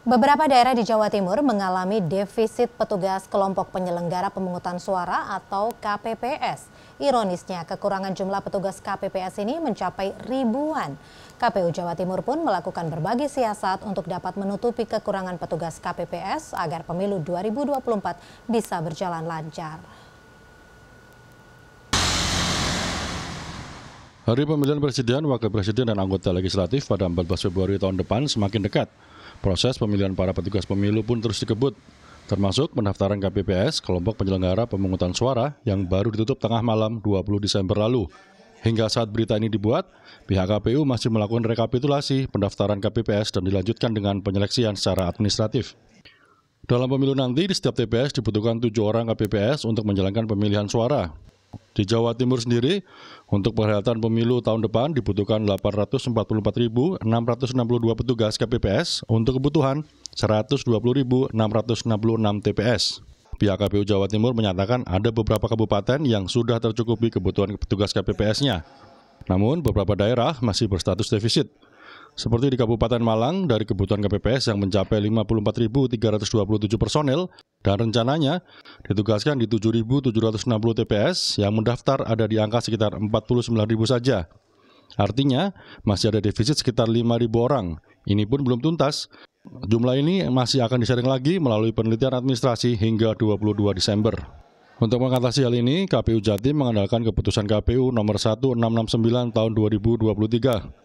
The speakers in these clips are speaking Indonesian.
Beberapa daerah di Jawa Timur mengalami defisit petugas kelompok penyelenggara pemungutan suara atau KPPS. Ironisnya, kekurangan jumlah petugas KPPS ini mencapai ribuan. KPU Jawa Timur pun melakukan berbagai siasat untuk dapat menutupi kekurangan petugas KPPS agar pemilu 2024 bisa berjalan lancar. Hari pemilihan presiden, wakil presiden, dan anggota legislatif pada 14 Februari tahun depan semakin dekat. Proses pemilihan para petugas pemilu pun terus dikebut, termasuk pendaftaran KPPS kelompok penyelenggara pemungutan suara yang baru ditutup tengah malam 20 Desember lalu. Hingga saat berita ini dibuat, pihak KPU masih melakukan rekapitulasi pendaftaran KPPS dan dilanjutkan dengan penyeleksian secara administratif. Dalam pemilu nanti, di setiap TPS dibutuhkan tujuh orang KPPS untuk menjalankan pemilihan suara. Di Jawa Timur sendiri, untuk perhelatan pemilu tahun depan dibutuhkan 844.662 petugas KPPS untuk kebutuhan 120.666 TPS. Pihak KPU Jawa Timur menyatakan ada beberapa kabupaten yang sudah tercukupi kebutuhan petugas KPPS-nya. Namun beberapa daerah masih berstatus defisit. Seperti di Kabupaten Malang, dari kebutuhan KPPS yang mencapai 54.327 personel, dan rencananya ditugaskan di 7.760 TPS yang mendaftar ada di angka sekitar 49.000 saja. Artinya masih ada defisit sekitar 5.000 orang. Ini pun belum tuntas. Jumlah ini masih akan disaring lagi melalui penelitian administrasi hingga 22 Desember. Untuk mengatasi hal ini, KPU Jatim mengandalkan keputusan KPU nomor 1669 tahun 2023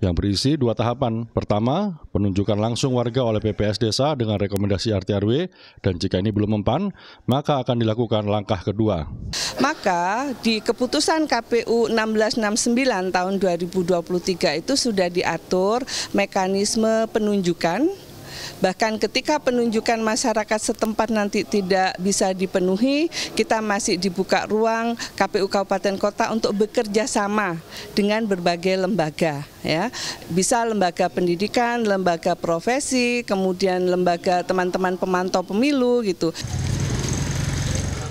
yang berisi dua tahapan. Pertama, penunjukan langsung warga oleh PPS Desa dengan rekomendasi RTRW, dan jika ini belum mempan, maka akan dilakukan langkah kedua. Maka di keputusan KPU 1669 tahun 2023 itu sudah diatur mekanisme penunjukan Bahkan ketika penunjukan masyarakat setempat nanti tidak bisa dipenuhi, kita masih dibuka ruang KPU Kabupaten Kota untuk bekerja sama dengan berbagai lembaga ya. Bisa lembaga pendidikan, lembaga profesi, kemudian lembaga teman-teman pemantau pemilu gitu.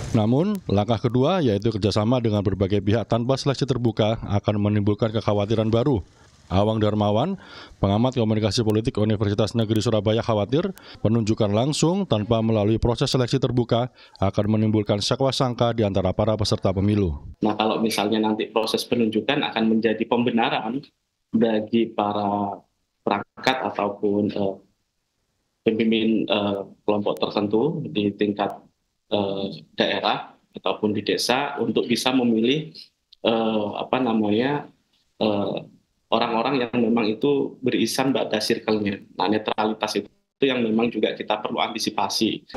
Namun, langkah kedua yaitu kerjasama dengan berbagai pihak tanpa seleksi terbuka akan menimbulkan kekhawatiran baru Awang Darmawan, pengamat komunikasi politik Universitas Negeri Surabaya khawatir penunjukan langsung tanpa melalui proses seleksi terbuka akan menimbulkan sakwa sangka di antara para peserta pemilu. Nah kalau misalnya nanti proses penunjukan akan menjadi pembenaran bagi para perangkat ataupun eh, pemimpin eh, kelompok tertentu di tingkat eh, daerah ataupun di desa untuk bisa memilih eh, apa namanya eh, orang-orang yang memang itu berisan pada circle-nya. Nah, netralitas itu, itu yang memang juga kita perlu antisipasi.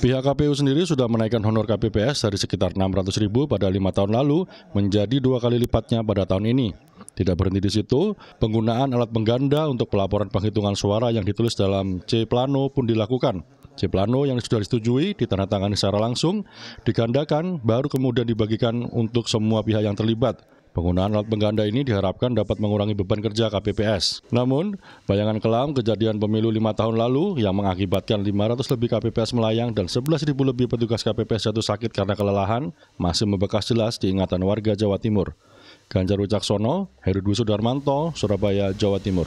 Pihak KPU sendiri sudah menaikkan honor KPPS dari sekitar 600 ribu pada lima tahun lalu menjadi dua kali lipatnya pada tahun ini. Tidak berhenti di situ, penggunaan alat pengganda untuk pelaporan penghitungan suara yang ditulis dalam C Plano pun dilakukan. C Plano yang sudah disetujui, ditandatangani secara langsung, digandakan, baru kemudian dibagikan untuk semua pihak yang terlibat. Penggunaan alat pengganda ini diharapkan dapat mengurangi beban kerja KPPS. Namun, bayangan kelam kejadian pemilu lima tahun lalu yang mengakibatkan 500 lebih KPPS melayang dan 11.000 lebih petugas KPPS jatuh sakit karena kelelahan masih membekas jelas di ingatan warga Jawa Timur. Ganjar Wicaksono, Heru Dwi Sudarmanto, Surabaya, Jawa Timur.